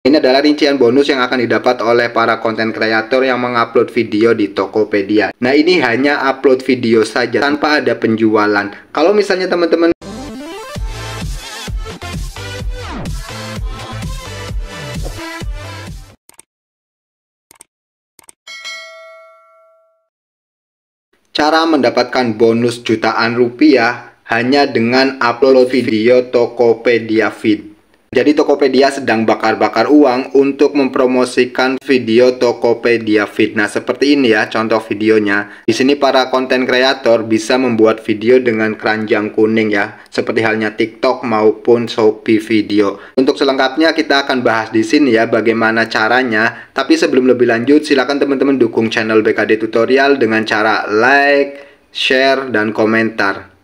Ini adalah rincian bonus yang akan didapat oleh para konten kreator yang mengupload video di Tokopedia. Nah ini hanya upload video saja tanpa ada penjualan. Kalau misalnya teman-teman Cara mendapatkan bonus jutaan rupiah hanya dengan upload video Tokopedia Feed. Jadi Tokopedia sedang bakar-bakar uang untuk mempromosikan video Tokopedia fitnah seperti ini ya contoh videonya. Di sini para konten kreator bisa membuat video dengan keranjang kuning ya seperti halnya TikTok maupun Shopee Video. Untuk selengkapnya kita akan bahas di sini ya bagaimana caranya. Tapi sebelum lebih lanjut silakan teman-teman dukung channel BKD Tutorial dengan cara like, share dan komentar.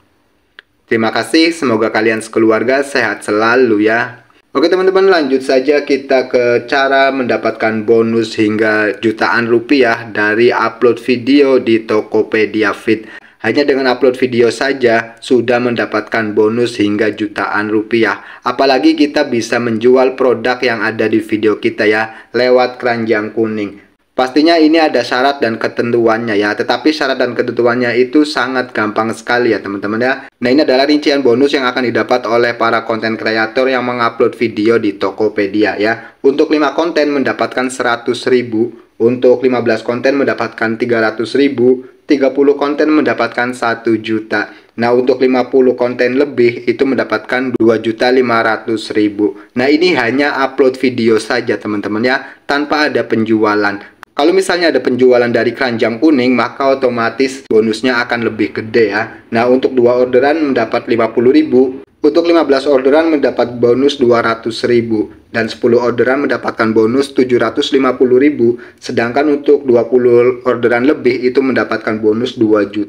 Terima kasih, semoga kalian sekeluarga sehat selalu ya. Oke teman-teman lanjut saja kita ke cara mendapatkan bonus hingga jutaan rupiah dari upload video di Tokopedia Fit. Hanya dengan upload video saja sudah mendapatkan bonus hingga jutaan rupiah. Apalagi kita bisa menjual produk yang ada di video kita ya lewat keranjang kuning. Pastinya ini ada syarat dan ketentuannya ya, tetapi syarat dan ketentuannya itu sangat gampang sekali ya teman-teman ya. Nah ini adalah rincian bonus yang akan didapat oleh para konten kreator yang mengupload video di Tokopedia ya. Untuk 5 konten mendapatkan 100 ribu, untuk 15 konten mendapatkan 300 ribu, 30 konten mendapatkan 1 juta. Nah, untuk 50 konten lebih itu mendapatkan 2.500.000. Nah, ini hanya upload video saja, teman-teman ya, tanpa ada penjualan. Kalau misalnya ada penjualan dari keranjang kuning, maka otomatis bonusnya akan lebih gede ya. Nah, untuk dua orderan mendapat 50.000, untuk 15 orderan mendapat bonus 200.000 dan 10 orderan mendapatkan bonus 750.000, sedangkan untuk 20 orderan lebih itu mendapatkan bonus 2.500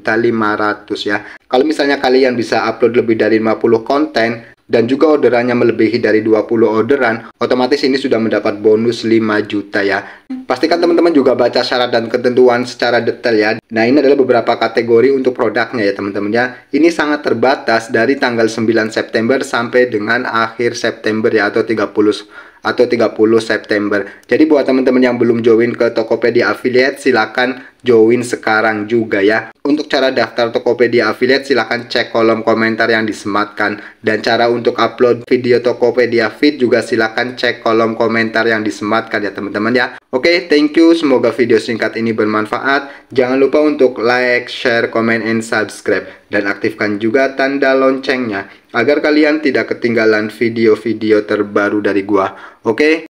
ya. Kalau misalnya kalian bisa upload lebih dari 50 konten, dan juga orderannya melebihi dari 20 orderan, otomatis ini sudah mendapat bonus 5 juta ya. Pastikan teman-teman juga baca syarat dan ketentuan secara detail ya. Nah, ini adalah beberapa kategori untuk produknya ya teman-teman ya. Ini sangat terbatas dari tanggal 9 September sampai dengan akhir September ya atau 30 atau 30 September. Jadi buat teman-teman yang belum join ke Tokopedia Affiliate silakan join sekarang juga ya. Untuk cara daftar Tokopedia Affiliate silakan cek kolom komentar yang disematkan dan cara untuk upload video Tokopedia fit juga silakan cek kolom komentar yang disematkan ya teman-teman ya. Oke, okay, thank you. Semoga video singkat ini bermanfaat. Jangan lupa untuk like, share, comment, and subscribe dan aktifkan juga tanda loncengnya agar kalian tidak ketinggalan video-video terbaru dari gua. Oke?